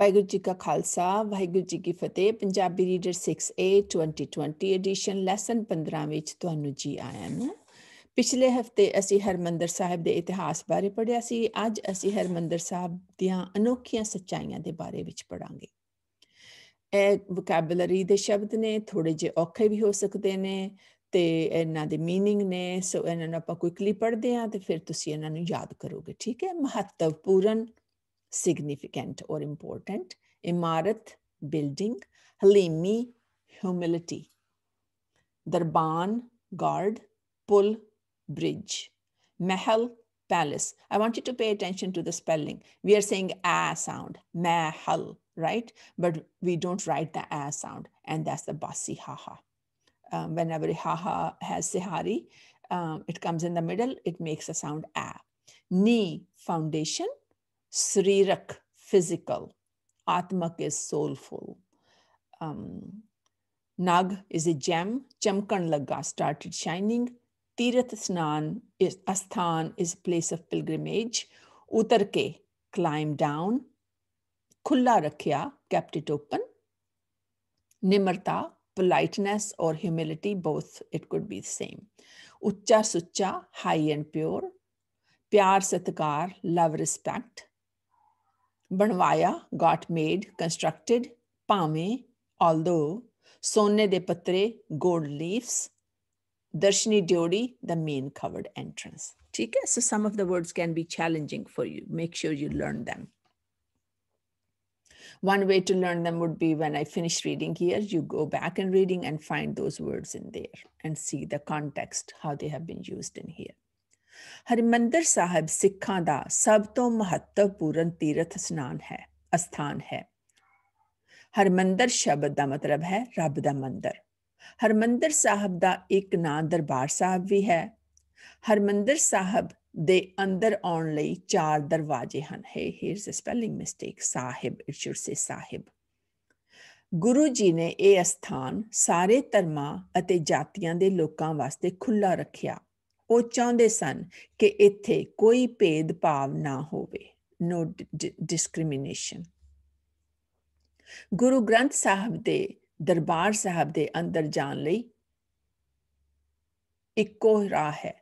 ਵਾਹਿਗੁਰੂ ਜੀ ਕਾ ਖਾਲਸਾ ਵਾਹਿਗੁਰੂ ਜੀ ਕੀ ਫਤਿਹ Punjabi reader 6A 2020 edition lesson 15 ਵਿੱਚ ਤੁਹਾਨੂੰ ਜੀ ਆਇਆਂ ਨੂੰ ਪਿਛਲੇ ਹਫਤੇ ਅਸੀਂ ਹਰਮੰਦਰ ਸਾਹਿਬ ਦੇ ਇਤਿਹਾਸ ਬਾਰੇ ਪੜਿਆ ਸੀ ਅੱਜ ਅਸੀਂ ਹਰਮੰਦਰ ਸਾਹਿਬ ਦੀਆਂ ਅਨੋਖੀਆਂ ਸੱਚਾਈਆਂ ਦੇ ਬਾਰੇ ਵਿੱਚ ਪੜਾਂਗੇ ਇਹ ਵੋਕੈਬਲਰੀ ਦੇ ਸ਼ਬਦ ਨੇ ਥੋੜੇ ਜਿਹਾ ਔਖੇ ਵੀ ਹੋ ਸਕਦੇ ਨੇ ਤੇ ਇਹਨਾਂ ਦੇ मीनिंग ਨੇ ਸੋ ਇਹਨਾਂ ਨੂੰ ਆਪਾਂ ਕੁਇਕਲੀ ਪੜਦੇ ਆ ਤੇ ਫਿਰ ਤੁਸੀਂ ਇਹਨਾਂ ਨੂੰ ਯਾਦ ਕਰੋਗੇ ਠੀਕ ਹੈ ਮਹੱਤਵਪੂਰਨ significant or important. Imarat, building. Halimi, humility. Darban, guard. Pull, bridge. Mahal, palace. I want you to pay attention to the spelling. We are saying a sound, mahal, right? But we don't write the a sound, and that's the basi haha. Um, whenever haha has sihari, um, it comes in the middle, it makes a sound a. Ni, foundation. Srirak, physical. Atmak is soulful. Um, Nag is a gem. chamkanlaga Laga started shining. Tirath Snan is Asthan is place of pilgrimage. Utarke, climb down. Kulla Rakhya, kept it open. Nimarta politeness or humility, both it could be the same. Ucha Sucha, high and pure. Pyar Satkar, love, respect. Banvaya got made, constructed, Pame, although, Sonne de Patre, gold leaves, Darshini Diori, the main covered entrance. Okay, so some of the words can be challenging for you. Make sure you learn them. One way to learn them would be when I finish reading here, you go back and reading and find those words in there and see the context, how they have been used in here. Harmandir ਸਾਹਿਬ ਸਿੱਖਾਂ ਦਾ ਸਭ ਤੋਂ ਮਹੱਤਵਪੂਰਨ ਤੀਰਥ ਇਸ਼ਨਾਨ ਹੈ ਅਸਥਾਨ ਹੈ ਹਰਿਮੰਦਰ ਸ਼ਬਦ ਦਾ ਮਤਲਬ ਹੈ ਰੱਬ ਦਾ ਮੰਦਰ ਹਰਿਮੰਦਰ ਸਾਹਿਬ ਦਾ ਇੱਕ ਨਾਂ ਦਰਬਾਰ ਸਾਹਿਬ ਵੀ ਹੈ ਹਰਿਮੰਦਰ ਸਾਹਿਬ ਦੇ ਅੰਦਰ ਆਉਣ ਲਈ ਚਾਰ ਦਰਵਾਜ਼ੇ ਹਨ ਹੈ is a spelling mistake Sahib it should say Sahib Guru ji ਨੇ ਇਹ ਸਥਾਨ ਸਾਰੇ ਧਰਮਾਂ ਅਤੇ ਜਾਤੀਆਂ ਦੇ ਲੋਕਾਂ ਵਾਸਤੇ ਖੁੱਲਾ ਰੱਖਿਆ ਉਹ ਚਾਹੁੰਦੇ ਸਨ ਕਿ ਇੱਥੇ ਕੋਈ ਭੇਦ ਭਾਵ ਨਾ ਹੋਵੇ ਨੋ ਡਿਸਕ੍ਰਿਮੀਨੇਸ਼ਨ ਗੁਰੂ ਗ੍ਰੰਥ ਸਾਹਿਬ ਦੇ ਦਰਬਾਰ ਸਾਹਿਬ ਦੇ ਅੰਦਰ ਜਾਣ ਲਈ ਇੱਕੋ ਰਾਹ ਹੈ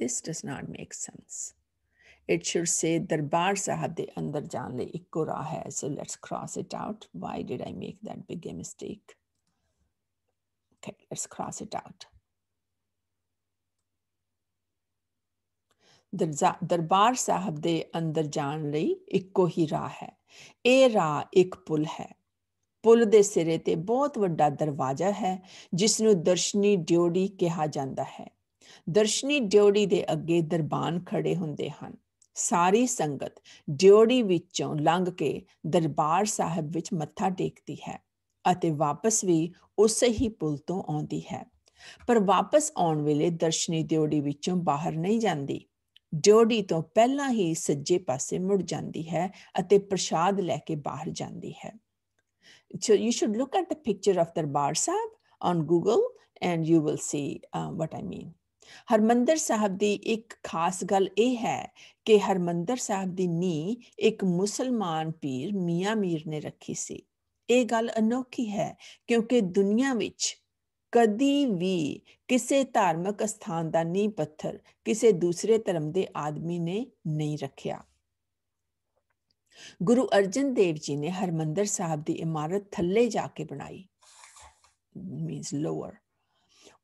this does not make sense. It should say Darbar Sahib de andar jaan le ikko raah hai. So let's cross it out. Why did I make that big mistake? Okay, let's cross it out. ਦਰਬਾਰ ਸਾਹਿਬ ਦੇ ਅੰਦਰ ਜਾਣ ਲਈ ਇੱਕੋ ਹੀ ਰਾਹ ਹੈ ਇਹ ਰਾਹ ਇੱਕ ਪੁਲ ਹੈ ਪੁਲ ਦੇ ਸਿਰੇ ਤੇ ਬਹੁਤ ਵੱਡਾ ਦਰਵਾਜ਼ਾ ਹੈ ਜਿਸ ਨੂੰ ਦਰਸ਼ਨੀ ਡਿਉੜੀ ਕਿਹਾ ਜਾਂਦਾ ਹੈ ਦਰਸ਼ਨੀ ਡਿਉੜੀ ਦੇ ਅੱਗੇ ਦਰਬਾਨ ਖੜੇ ਹੁੰਦੇ ਹਨ ਸਾਰੀ ਸੰਗਤ ਡਿਉੜੀ ਵਿੱਚੋਂ ਲੰਘ ਕੇ ਦਰਬਾਰ ਸਾਹਿਬ ਵਿੱਚ ਮੱਥਾ ਟੇਕਦੀ ਹੈ ਅਤੇ ਵਾਪਸ ਵੀ ਉਸੇ ਹੀ ਪੁਲ ਤੋਂ ਆਉਂਦੀ ਹੈ ਪਰ ਵਾਪਸ ਆਉਣ ਵੇਲੇ ਦਰਸ਼ਨੀ ਡਿਉੜੀ ਵਿੱਚੋਂ ਬਾਹਰ ਨਹੀਂ ਜਾਂਦੀ ਜੋੜੀ ਤੋਂ ਪਹਿਲਾਂ ਹੀ ਸੱਜੇ ਪਾਸੇ ਮੁੜ ਜਾਂਦੀ ਹੈ ਅਤੇ ਪ੍ਰਸ਼ਾਦ ਲੈ ਕੇ ਬਾਹਰ ਜਾਂਦੀ ਹੈ so you should look at the picture of darbar sahib on google and you will see uh, what i Harmandar ਸਾਹਿਬ ਦੀ ਇੱਕ ਖਾਸ ਗੱਲ ਇਹ ਹੈ ਕਿ ਹਰਮੰਦਰ ਸਾਹਿਬ ਦੀ ਨੀ ਇੱਕ ਮੁਸਲਮਾਨ ਪੀਰ ਮੀਆਂ ਮੀਰ ਨੇ ਰੱਖੀ ਸੀ ਇਹ ਗੱਲ ਅਨੋਖੀ ਹੈ ਕਿਉਂਕਿ ਦੁਨੀਆ ਵਿੱਚ ਕਦੀ ਵੀ ਕਿਸੇ ਧਾਰਮਿਕ ਸਥਾਨ ਦਾ ਨਹੀਂ ਪੱਥਰ ਕਿਸੇ ਦੂਸਰੇ ਧਰਮ ਦੇ ਆਦਮੀ ਨੇ ਨਹੀਂ ਰੱਖਿਆ ਗੁਰੂ ਅਰਜਨ ਦੇਵ ਜੀ ਨੇ ਹਰਮੰਦਰ ਸਾਹਿਬ ਦੀ ਇਮਾਰਤ ਥੱਲੇ ਜਾ ਕੇ ਬਣਾਈ ਮੀਨਸ ਲੋਅਰ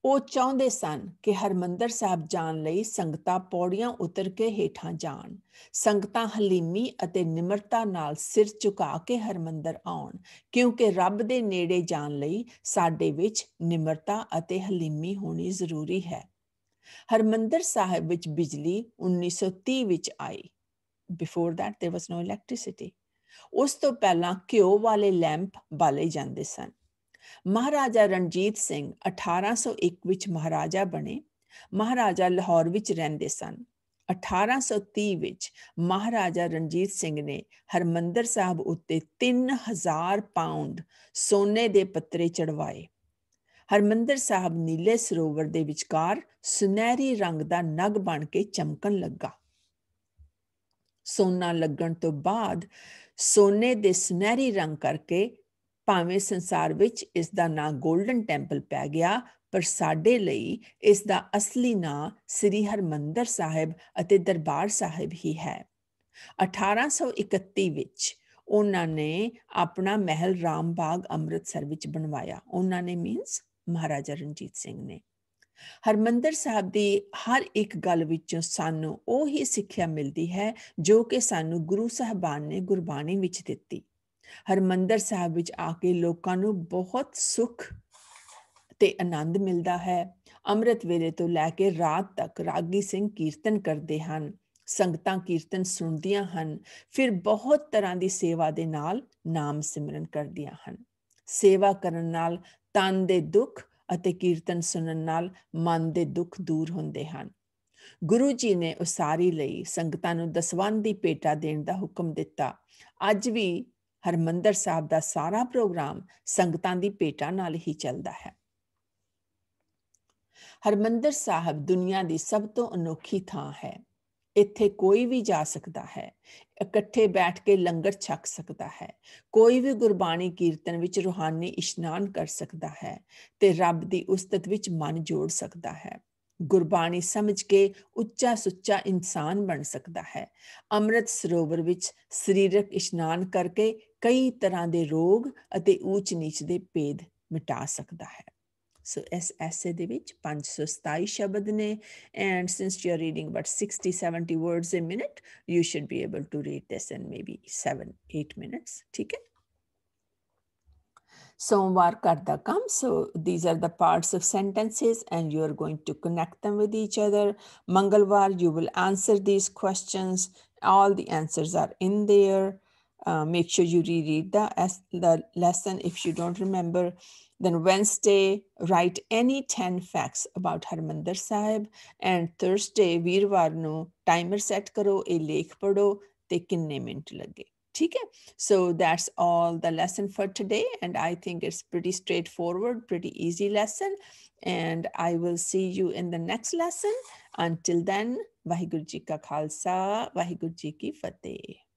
ਉਹ ਚਾਹੁੰਦੇ ਸਨ ਕਿ ਹਰਮੰਦਰ ਸਾਹਿਬ ਜਾਣ ਲਈ ਸੰਗਤਾਂ ਪੌੜੀਆਂ ਉਤਰ ਕੇ ਹੇਠਾਂ ਜਾਣ ਸੰਗਤਾਂ ਹਲੀਮੀ ਅਤੇ ਨਿਮਰਤਾ ਨਾਲ ਸਿਰ ਝੁਕਾ ਕੇ ਹਰਮੰਦਰ ਆਉਣ ਕਿਉਂਕਿ ਰੱਬ ਦੇ ਨੇੜੇ ਜਾਣ ਲਈ ਸਾਡੇ ਵਿੱਚ ਨਿਮਰਤਾ ਅਤੇ ਹਲੀਮੀ ਹੋਣੀ ਜ਼ਰੂਰੀ ਹੈ ਹਰਮੰਦਰ ਸਾਹਿਬ ਵਿੱਚ ਬਿਜਲੀ 1930 ਵਿੱਚ ਆਈ before that there was no electricity ਉਸ ਤੋਂ ਪਹਿਲਾਂ ਘਿਓ ਵਾਲੇ ਲੈਂਪ ਬਾਲੇ ਜਾਂਦੇ ਸਨ ਮਹਾਰਾਜਾ ਰਣਜੀਤ ਸਿੰਘ 1801 ਵਿੱਚ ਮਹਾਰਾਜਾ ਬਣੇ ਮਹਾਰਾਜਾ ਲਾਹੌਰ ਵਿੱਚ ਰਹਿੰਦੇ ਸਨ 1830 ਵਿੱਚ ਮਹਾਰਾਜਾ ਰਣਜੀਤ ਸਿੰਘ ਨੇ ਹਰਮੰਦਰ ਸਾਹਿਬ ਉੱਤੇ 3000 ਪਾਉਂਡ ਸੋਨੇ ਦੇ ਪੱਤਰੇ ਚੜਵਾਏ ਹਰਮੰਦਰ ਸਾਹਿਬ ਨੀਲੇ ਸਰੋਵਰ ਦੇ ਵਿਚਕਾਰ ਸੁਨਹਿਰੀ ਰੰਗ ਦਾ ਨਗ ਬਣ ਕੇ ਚਮਕਣ ਲੱਗਾ ਸੋਨਾ ਲੱਗਣ ਤੋਂ ਬਾਅਦ ਸੋਨੇ ਦੇ ਸੁਨਹਿਰੀ ਰੰਗ ਕਰਕੇ ਭਾਵੇਂ ਸੰਸਾਰ ਵਿੱਚ ਇਸ ਦਾ ਨਾਂ 골ਡਨ ਟੈਂਪਲ ਪੈ ਗਿਆ ਪਰ ਸਾਡੇ ਲਈ ਇਸ ਦਾ ਅਸਲੀ ਨਾਂ ਸ੍ਰੀ ਹਰਮੰਦਰ ਸਾਹਿਬ ਅਤੇ ਦਰਬਾਰ ਸਾਹਿਬ ਹੀ ਹੈ 1831 ਵਿੱਚ ਉਹਨਾਂ ਨੇ ਆਪਣਾ ਮਹਿਲ ਰਾਮਬਾਗ ਅੰਮ੍ਰਿਤਸਰ ਵਿੱਚ ਬਣਵਾਇਆ ਉਹਨਾਂ ਨੇ ਮੀਨਸ ਮਹਾਰਾਜਾ ਰਣਜੀਤ ਸਿੰਘ ਨੇ ਹਰਮੰਦਰ ਸਾਹਿਬ ਦੀ ਹਰ ਇੱਕ ਗੱਲ ਵਿੱਚੋਂ ਸਾਨੂੰ ਉਹ ਹੀ ਸਿੱਖਿਆ ਮਿਲਦੀ ਹੈ ਜੋ ਕਿ ਸਾਨੂੰ ਗੁਰੂ ਸਾਹਿਬਾਨ ਨੇ ਗੁਰਬਾਣੀ ਵਿੱਚ ਦਿੱਤੀ ਹਰਮੰਦਰ ਸਾਹਿਬ ਵਿੱਚ ਆ ਕੇ ਲੋਕਾਂ ਨੂੰ ਬਹੁਤ ਸੁਖ ਤੇ ਆਨੰਦ ਮਿਲਦਾ ਹੈ ਅੰਮ੍ਰਿਤ ਵੇਲੇ ਤੋਂ ਲੈ ਕੇ ਰਾਤ ਤੱਕ ਰਾਗੀ ਸਿੰਘ ਕੀਰਤਨ ਕਰਦੇ ਹਨ ਸੰਗਤਾਂ ਕੀਰਤਨ ਸੁਣਦੀਆਂ ਹਨ ਫਿਰ ਬਹੁਤ ਤਰ੍ਹਾਂ ਦੀ ਸੇਵਾ ਦੇ ਨਾਲ ਨਾਮ ਸਿਮਰਨ ਕਰਦੀਆਂ ਹਨ ਸੇਵਾ ਕਰਨ ਨਾਲ ਤਨ ਦੇ ਦੁੱਖ ਅਤੇ ਕੀਰਤਨ ਸੁਣਨ ਨਾਲ ਮਨ ਦੇ ਦੁੱਖ ਦੂਰ ਹੁੰਦੇ ਹਨ ਗੁਰੂ ਜੀ ਨੇ ਉਸਾਰੀ ਲਈ ਸੰਗਤਾਂ ਨੂੰ ਦਸਵੰਦ ਦੀ ਪੇਟਾ ਦੇਣ ਦਾ ਹੁਕਮ ਦਿੱਤਾ ਅੱਜ ਵੀ ਹਰਮੰਦਰ ਸਾਹਿਬ ਦਾ ਸਾਰਾ ਪ੍ਰੋਗਰਾਮ ਸੰਗਤਾਂ ਦੀ ਭੇਟਾ ਨਾਲ ਹੀ ਚੱਲਦਾ ਹੈ ਹਰਮੰਦਰ ਸਾਹਿਬ ਦੁਨੀਆ ਦੀ ਸਭ ਤੋਂ ਅਨੋਖੀ ਥਾਂ ਹੈ ਇੱਥੇ ਕੋਈ ਵੀ ਜਾ ਸਕਦਾ ਹੈ ਇਕੱਠੇ ਬੈਠ ਕੇ ਲੰਗਰ ਛਕ ਸਕਦਾ ਹੈ ਕੋਈ ਵੀ ਗੁਰਬਾਣੀ ਕੀਰਤਨ ਵਿੱਚ ਰੋਹਾਨੀ ਇਸ਼ਨਾਨ ਕਰ ਸਕਦਾ ਹੈ ਤੇ ਰੱਬ ਦੀ ਉਸਤਤ ਵਿੱਚ ਮਨ ਜੋੜ ਸਕਦਾ ਹੈ ਗੁਰਬਾਣੀ ਸਮਝ ਕੇ ਉੱਚਾ ਸੁੱਚਾ ਇਨਸਾਨ ਬਣ ਸਕਦਾ ਹੈ ਅੰਮ੍ਰਿਤ ਸਰੋਵਰ ਵਿੱਚ ਸਰੀਰਕ ਇਸ਼ਨਾਨ ਕਰਕੇ ਕਈ ਤਰ੍ਹਾਂ ਦੇ ਰੋਗ ਅਤੇ ਊਚ ਨੀਚ ਦੇ ਭੇਦ ਮਿਟਾ ਸਕਦਾ ਹੈ ਸੋ ਇਸ ਐਸੇ ਦੇ ਵਿੱਚ 527 ਸ਼ਬਦ ਨੇ and since you are reading but 60 70 words a minute you should be able to read this in maybe 7 8 minutes ਠੀਕ ਹੈ ਸੋਮਵਾਰ ਘਰ ਦਾ ਕੰਮ so these are the parts of sentences and you are going to connect them with each other ਮੰਗਲਵਾਰ you will answer these questions all the answers are in there uh, make sure you reread the, the lesson. If you don't remember, then Wednesday, write any 10 facts about Harmandir Sahib. And Thursday, ਵੀਰਵਾਰ timer set karo, a ਲੇਖ ਪੜੋ ਤੇ ਕਿੰਨੇ mint ਲੱਗੇ ਠੀਕ so that's all the lesson for today and i think it's pretty straightforward pretty easy lesson and i will see you in the next lesson until then vaheguru ka khalsa vaheguru ki fateh